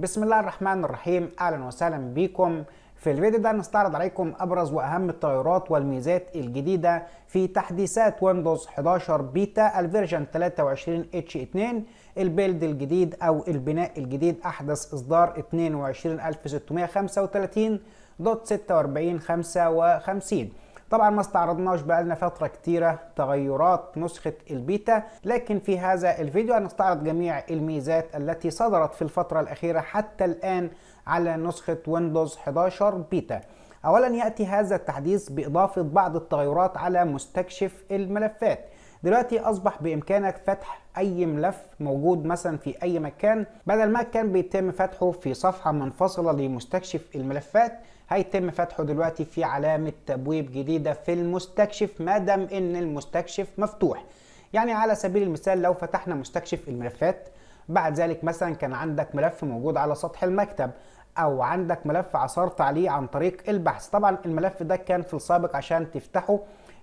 بسم الله الرحمن الرحيم اهلا وسهلا بكم في الفيديو ده نستعرض عليكم ابرز واهم التغيرات والميزات الجديده في تحديثات ويندوز 11 بيتا الفيرجن 23 اتش 2 البيلد الجديد او البناء الجديد احدث اصدار 22635 دوت طبعا ما استعرضناش بقالنا فترة كتيرة تغيرات نسخة البيتا لكن في هذا الفيديو هنستعرض جميع الميزات التي صدرت في الفترة الأخيرة حتى الآن على نسخة ويندوز 11 بيتا اولا ياتي هذا التحديث باضافه بعض التغيرات على مستكشف الملفات دلوقتي اصبح بامكانك فتح اي ملف موجود مثلا في اي مكان بدل ما كان بيتم فتحه في صفحه منفصله لمستكشف الملفات هيتم فتحه دلوقتي في علامه تبويب جديده في المستكشف ما دام ان المستكشف مفتوح يعني على سبيل المثال لو فتحنا مستكشف الملفات بعد ذلك مثلا كان عندك ملف موجود على سطح المكتب او عندك ملف عثرت عليه عن طريق البحث طبعا الملف ده كان في السابق عشان تفتحه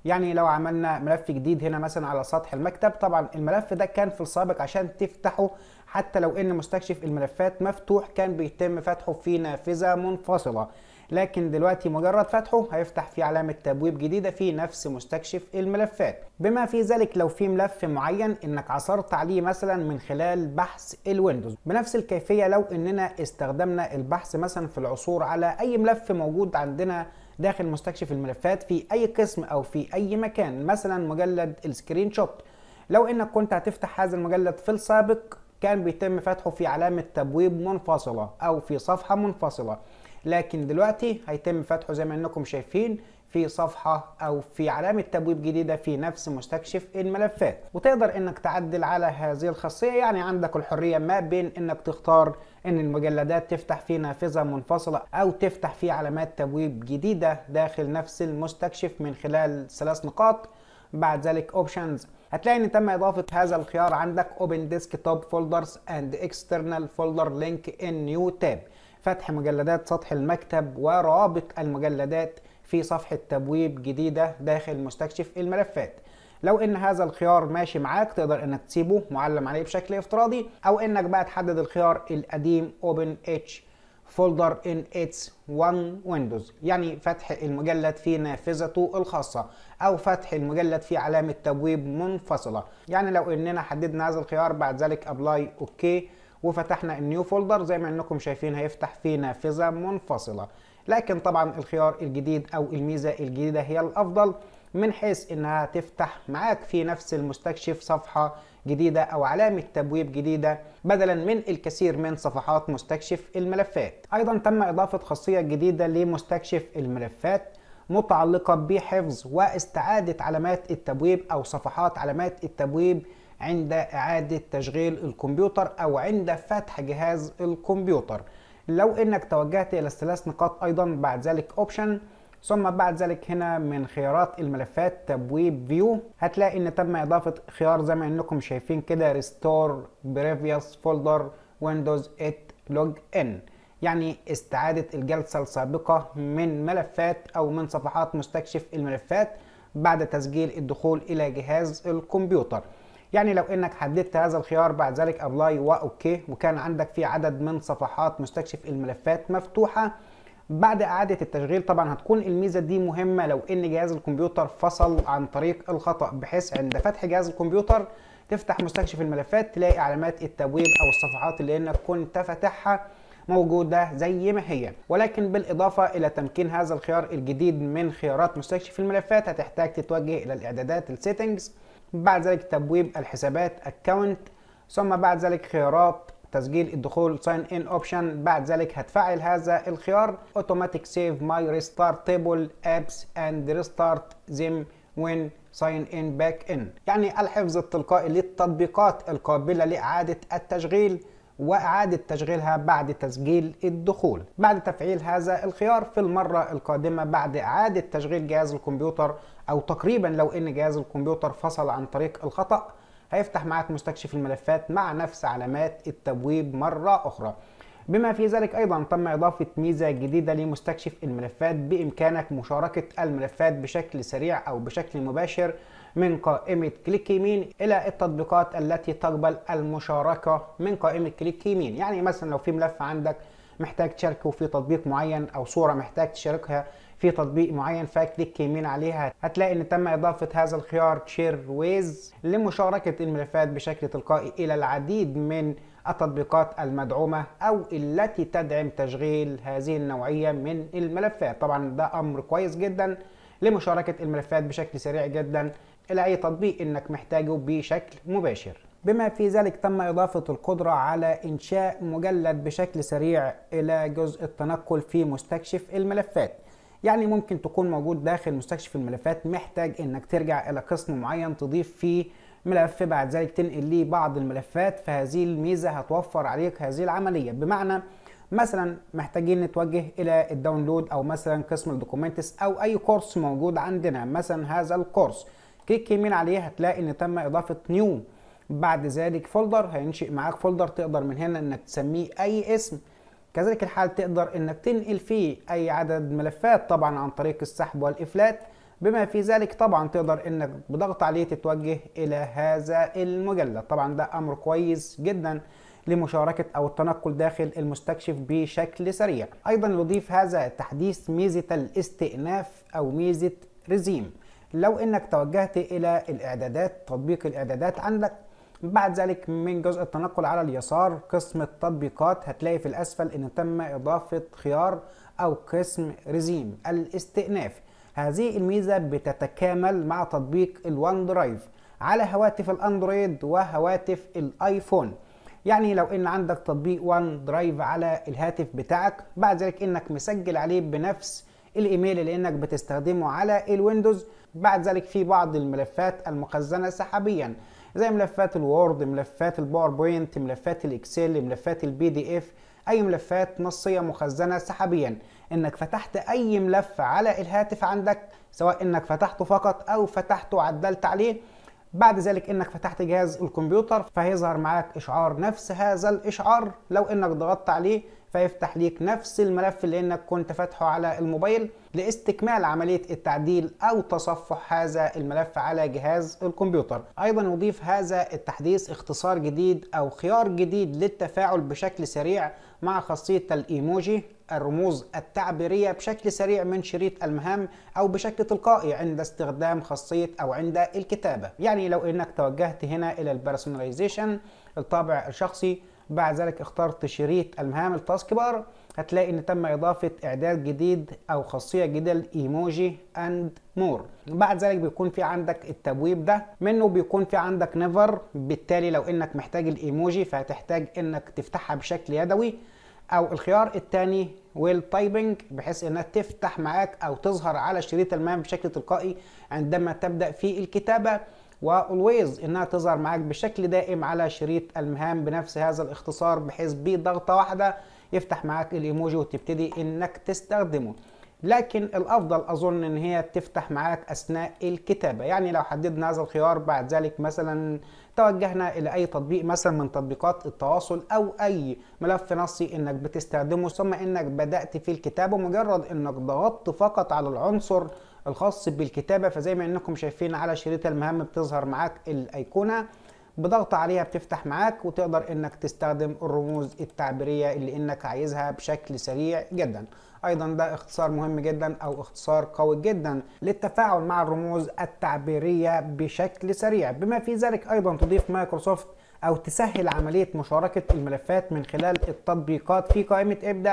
يعني لو عملنا ملف جديد هنا مثلا على سطح المكتب طبعا الملف ده كان في السابق عشان تفتحه حتى لو ان مستكشف الملفات مفتوح كان بيتم فتحه في نافذة منفصلة لكن دلوقتي مجرد فتحه هيفتح فيه علامة تبويب جديدة في نفس مستكشف الملفات بما في ذلك لو في ملف معين انك عثرت عليه مثلا من خلال بحث الويندوز بنفس الكيفية لو اننا استخدمنا البحث مثلا في العثور على اي ملف موجود عندنا داخل مستكشف الملفات في اي قسم او في اي مكان مثلا مجلد السكرين شوت لو انك كنت هتفتح هذا المجلد في السابق كان بيتم فتحه في علامة تبويب منفصلة او في صفحة منفصلة لكن دلوقتي هيتم فتحه زي ما انكم شايفين في صفحة أو في علامة تبويب جديدة في نفس مستكشف الملفات وتقدر إنك تعدل على هذه الخاصية يعني عندك الحرية ما بين إنك تختار إن المجلدات تفتح في نافذة منفصلة أو تفتح في علامات تبويب جديدة داخل نفس المستكشف من خلال ثلاث نقاط بعد ذلك اوبشنز هتلاقي ان تم اضافه هذا الخيار عندك اوبن Desktop فولدرز اند اكسترنال فولدر لينك ان نيو تاب فتح مجلدات سطح المكتب ورابط المجلدات في صفحة تبويب جديدة داخل مستكشف الملفات لو ان هذا الخيار ماشي معاك تقدر انك تسيبه معلم عليه بشكل افتراضي او انك بقى تحدد الخيار القديم open h folder in its one windows يعني فتح المجلد في نافذته الخاصة او فتح المجلد في علامة تبويب منفصلة يعني لو اننا حددنا هذا الخيار بعد ذلك ابلاي اوكي وفتحنا النيو فولدر زي ما انكم شايفين هيفتح في نافذة منفصلة لكن طبعا الخيار الجديد او الميزه الجديده هي الافضل من حيث انها تفتح معاك في نفس المستكشف صفحه جديده او علامه تبويب جديده بدلا من الكثير من صفحات مستكشف الملفات ايضا تم اضافه خاصيه جديده لمستكشف الملفات متعلقه بحفظ واستعاده علامات التبويب او صفحات علامات التبويب عند اعاده تشغيل الكمبيوتر او عند فتح جهاز الكمبيوتر لو انك توجهت الى الثلاث نقاط ايضا بعد ذلك اوبشن ثم بعد ذلك هنا من خيارات الملفات تبويب فيو هتلاقي ان تم اضافه خيار زي ما انكم شايفين كده ريستور بريفيوس فولدر ويندوز 8 لوج ان يعني استعاده الجلسه السابقه من ملفات او من صفحات مستكشف الملفات بعد تسجيل الدخول الى جهاز الكمبيوتر يعني لو انك حددت هذا الخيار بعد ذلك ابلاي واوكي وكان عندك في عدد من صفحات مستكشف الملفات مفتوحه بعد إعادة التشغيل طبعا هتكون الميزة دي مهمة لو إن جهاز الكمبيوتر فصل عن طريق الخطأ بحيث عند فتح جهاز الكمبيوتر تفتح مستكشف الملفات تلاقي علامات التبويب أو الصفحات اللي إنك كنت فاتحها موجودة زي ما هي ولكن بالإضافة إلى تمكين هذا الخيار الجديد من خيارات مستكشف الملفات هتحتاج تتوجه إلى الإعدادات السيتنجز بعد ذلك تبويب الحسابات اكونت ثم بعد ذلك خيارات تسجيل الدخول ساين ان اوبشن بعد ذلك هتفعل هذا الخيار اوتوماتيك سيف ماي ريستارتبل ابس اند ريستارت ذيم وين ساين ان باك ان يعني الحفظ التلقائي للتطبيقات القابله لاعاده التشغيل وإعادة تشغيلها بعد تسجيل الدخول بعد تفعيل هذا الخيار في المرة القادمة بعد إعادة تشغيل جهاز الكمبيوتر أو تقريبا لو إن جهاز الكمبيوتر فصل عن طريق الخطأ هيفتح معك مستكشف الملفات مع نفس علامات التبويب مرة أخرى بما في ذلك أيضا تم إضافة ميزة جديدة لمستكشف الملفات بإمكانك مشاركة الملفات بشكل سريع أو بشكل مباشر من قائمة كليك يمين إلى التطبيقات التي تقبل المشاركة من قائمة كليك يمين يعني مثلا لو في ملف عندك محتاج تشاركه في تطبيق معين أو صورة محتاج تشاركها في تطبيق معين فكليك يمين عليها هتلاقي ان تم اضافه هذا الخيار شير ويز لمشاركه الملفات بشكل تلقائي الى العديد من التطبيقات المدعومه او التي تدعم تشغيل هذه النوعيه من الملفات طبعا ده امر كويس جدا لمشاركه الملفات بشكل سريع جدا إلى أي تطبيق أنك محتاجه بشكل مباشر بما في ذلك تم إضافة القدرة على إنشاء مجلد بشكل سريع إلى جزء التنقل في مستكشف الملفات يعني ممكن تكون موجود داخل مستكشف الملفات محتاج انك ترجع الى قسم معين تضيف فيه ملف بعد ذلك تنقل ليه بعض الملفات فهذه الميزة هتوفر عليك هذه العملية بمعنى مثلا محتاجين نتوجه الى الداونلود او مثلا قسم الدوكومنتس او اي كورس موجود عندنا مثلا هذا الكورس كليك يمين عليه هتلاقي ان تم اضافه نيو بعد ذلك فولدر هينشئ معاك فولدر تقدر من هنا انك تسميه اي اسم كذلك الحال تقدر انك تنقل فيه اي عدد ملفات طبعا عن طريق السحب والافلات بما في ذلك طبعا تقدر انك بضغط عليه تتوجه الى هذا المجلد طبعا ده امر كويس جدا لمشاركة أو التنقل داخل المستكشف بشكل سريع أيضا يضيف هذا التحديث ميزة الاستئناف أو ميزة ريزيم لو انك توجهت الى الاعدادات تطبيق الاعدادات عندك بعد ذلك من جزء التنقل على اليسار قسم التطبيقات هتلاقي في الاسفل ان تم اضافه خيار او قسم ريزيم الاستئناف هذه الميزه بتتكامل مع تطبيق الوان درايف على هواتف الاندرويد وهواتف الايفون يعني لو ان عندك تطبيق وان درايف على الهاتف بتاعك بعد ذلك انك مسجل عليه بنفس الايميل اللي انك بتستخدمه على الويندوز بعد ذلك في بعض الملفات المخزنه سحابيا زي ملفات الوورد ملفات الباوربوينت ملفات الاكسل ملفات البي دي اف اي ملفات نصيه مخزنه سحابيا انك فتحت اي ملف على الهاتف عندك سواء انك فتحته فقط او فتحته وعدلت عليه بعد ذلك انك فتحت جهاز الكمبيوتر فهيظهر معاك اشعار نفس هذا الاشعار لو انك ضغطت عليه فيفتح ليك نفس الملف اللي انك كنت فاتحه على الموبايل لاستكمال عملية التعديل او تصفح هذا الملف على جهاز الكمبيوتر ايضا يضيف هذا التحديث اختصار جديد او خيار جديد للتفاعل بشكل سريع مع خاصية الايموجي الرموز التعبيرية بشكل سريع من شريط المهام أو بشكل تلقائي عند استخدام خاصية أو عند الكتابة يعني لو أنك توجهت هنا إلى البرسوناليزيشن الطابع الشخصي بعد ذلك اخترت شريط المهام التاسك بار هتلاقي ان تم اضافه اعداد جديد او خاصيه جديده الايموجي اند مور بعد ذلك بيكون في عندك التبويب ده منه بيكون في عندك نيفر بالتالي لو انك محتاج الايموجي فهتحتاج انك تفتحها بشكل يدوي او الخيار الثاني ويل تايبنج بحيث انها تفتح معاك او تظهر على شريط المهام بشكل تلقائي عندما تبدا في الكتابه والويز انها تظهر معاك بشكل دائم على شريط المهام بنفس هذا الاختصار بحيث بضغطه واحده يفتح معاك الايموجي وتبتدي انك تستخدمه لكن الافضل اظن ان هي تفتح معاك اثناء الكتابه يعني لو حددنا هذا الخيار بعد ذلك مثلا توجهنا الى اي تطبيق مثلا من تطبيقات التواصل او اي ملف نصي انك بتستخدمه ثم انك بدات في الكتابه مجرد انك ضغطت فقط على العنصر الخاص بالكتابه فزي ما انكم شايفين على شريط المهام بتظهر معاك الايقونه بضغط عليها بتفتح معاك وتقدر انك تستخدم الرموز التعبيرية اللي انك عايزها بشكل سريع جدا ايضا ده اختصار مهم جدا او اختصار قوي جدا للتفاعل مع الرموز التعبيرية بشكل سريع بما في ذلك ايضا تضيف مايكروسوفت او تسهل عملية مشاركة الملفات من خلال التطبيقات في قائمة ابدأ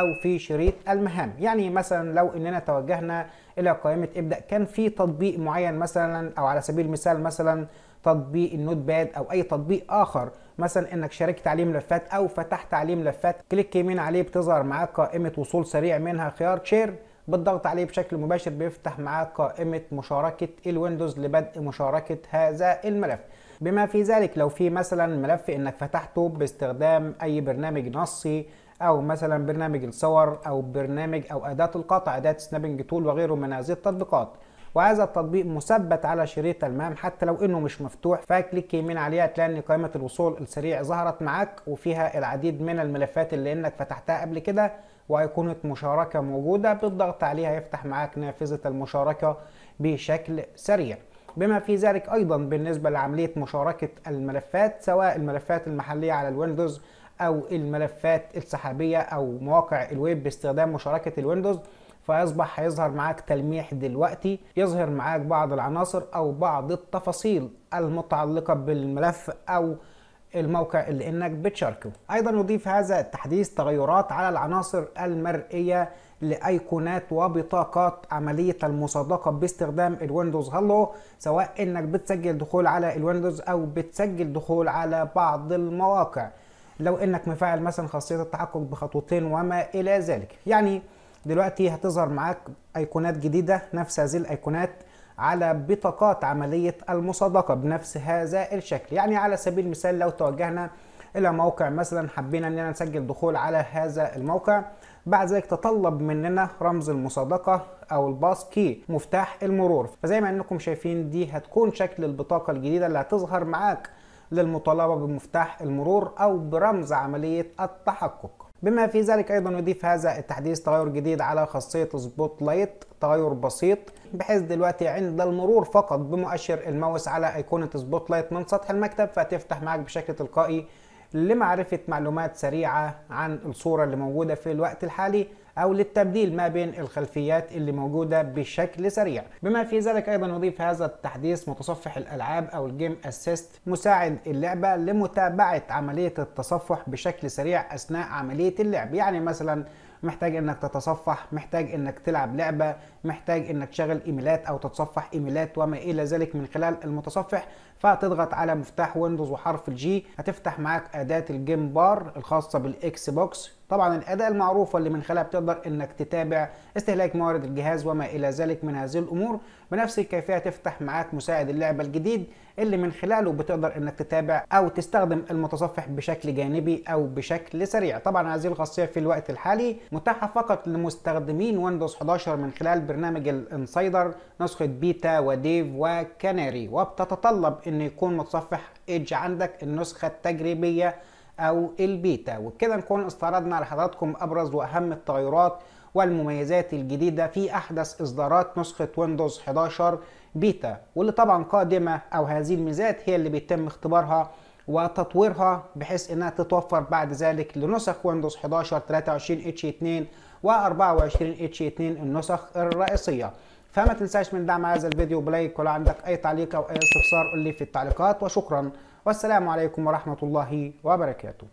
او في شريط المهام يعني مثلا لو اننا توجهنا الى قائمه ابدا كان في تطبيق معين مثلا او على سبيل المثال مثلا تطبيق النوت باد او اي تطبيق اخر مثلا انك شاركت عليه ملفات او فتحت عليه ملفات كليك يمين عليه بتظهر معاك قائمه وصول سريع منها خيار شير بالضغط عليه بشكل مباشر بيفتح معاك قائمه مشاركه الويندوز لبدء مشاركه هذا الملف بما في ذلك لو في مثلا ملف انك فتحته باستخدام اي برنامج نصي او مثلا برنامج الصور او برنامج او اداه القطع اداه سنابنج تول وغيره من هذه التطبيقات وهذا التطبيق مثبت على شريط المام حتى لو انه مش مفتوح فكليك يمين عليها تلاقي ان قائمه الوصول السريع ظهرت معاك وفيها العديد من الملفات اللي انك فتحتها قبل كده وايقونه مشاركه موجوده بالضغط عليها يفتح معاك نافذه المشاركه بشكل سريع بما في ذلك ايضا بالنسبه لعمليه مشاركه الملفات سواء الملفات المحليه على الويندوز او الملفات السحابيه او مواقع الويب باستخدام مشاركه الويندوز فيصبح هيظهر معاك تلميح دلوقتي يظهر معاك بعض العناصر او بعض التفاصيل المتعلقه بالملف او الموقع اللي انك بتشاركه ايضا يضيف هذا التحديث تغيرات على العناصر المرئيه لايقونات وبطاقات عمليه المصادقه باستخدام الويندوز هالو سواء انك بتسجل دخول على الويندوز او بتسجل دخول على بعض المواقع لو انك مفعل مثلا خاصيه التحقق بخطوتين وما الى ذلك يعني دلوقتي هتظهر معاك ايقونات جديده نفس هذه الايقونات على بطاقات عمليه المصادقه بنفس هذا الشكل يعني على سبيل المثال لو توجهنا الى موقع مثلا حبينا اننا نسجل دخول على هذا الموقع بعد ذلك تطلب مننا رمز المصادقة او الباس كي مفتاح المرور فزي ما انكم شايفين دي هتكون شكل البطاقة الجديدة اللي هتظهر معاك للمطالبة بمفتاح المرور أو برمز عملية التحقق بما في ذلك أيضا يضيف هذا التحديث تغير جديد على خاصية سبوت لايت تغير بسيط بحيث دلوقتي عند المرور فقط بمؤشر الماوس على أيقونة سبوت لايت من سطح المكتب فتفتح معك بشكل تلقائي لمعرفة معلومات سريعة عن الصورة اللي موجودة في الوقت الحالي أو للتبديل ما بين الخلفيات اللي موجودة بشكل سريع بما في ذلك أيضا نضيف هذا التحديث متصفح الألعاب أو الجيم أسيست مساعد اللعبة لمتابعة عملية التصفح بشكل سريع أثناء عملية اللعب يعني مثلا محتاج انك تتصفح محتاج انك تلعب لعبه محتاج انك تشغل ايميلات او تتصفح ايميلات وما الى ذلك من خلال المتصفح فهتضغط على مفتاح ويندوز وحرف الجي هتفتح معاك اداه الجيم بار الخاصه بالاكس بوكس طبعا الاداه المعروفه اللي من خلالها بتقدر انك تتابع استهلاك موارد الجهاز وما الى ذلك من هذه الامور بنفس الكيفيه تفتح معاك مساعد اللعبه الجديد اللي من خلاله بتقدر انك تتابع او تستخدم المتصفح بشكل جانبي او بشكل سريع طبعا هذه الخاصيه في الوقت الحالي متاحه فقط لمستخدمين ويندوز 11 من خلال برنامج الانسايدر نسخه بيتا وديف وكناري وبتتطلب ان يكون متصفح ايدج عندك النسخه التجريبيه او البيتا وبكده نكون استعرضنا لحضراتكم ابرز واهم التغيرات والمميزات الجديده في احدث اصدارات نسخه ويندوز 11 بيتا واللي طبعا قادمه او هذه الميزات هي اللي بيتم اختبارها وتطويرها بحيث انها تتوفر بعد ذلك لنسخ ويندوز 11 23 اتش 2 و 24 اتش 2 النسخ الرئيسيه فما تنساش من دعم هذا الفيديو بلايك ولو عندك اي تعليق او اي استفسار قول لي في التعليقات وشكرا والسلام عليكم ورحمه الله وبركاته